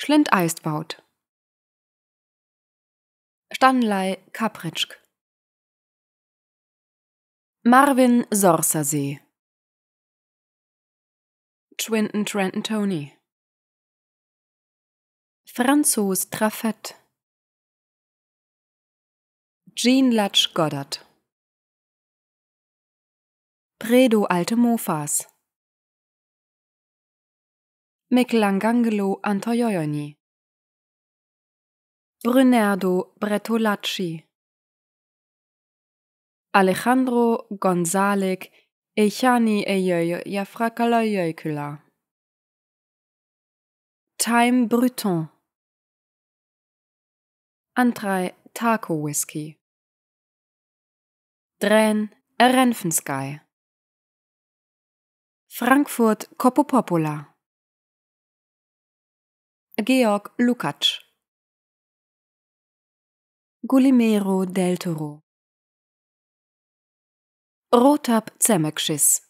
Schlendeistbaut. Stanley Kapritschk. Marvin Sorsersee Twinton Trenton Tony. Franzos Traffett. Jean Latsch Goddard. Predo Alte Mofas. Michelangelo Antoioni Brunerdo Bretolacci Alejandro Gonzalec Echani Eyeu Jafrakaloyeukula Time Bruton Antrei Taco Whisky Drän Renfensky Frankfurt Copopopola Georg Lukács Gulimero del Toro Rotab Zemekschiss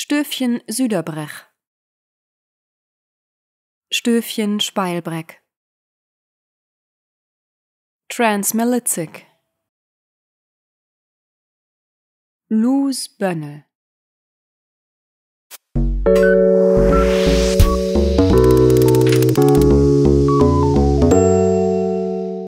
Stöfchen Süderbrech Stöfchen Speilbreck Transmelitzik Luz Bönnel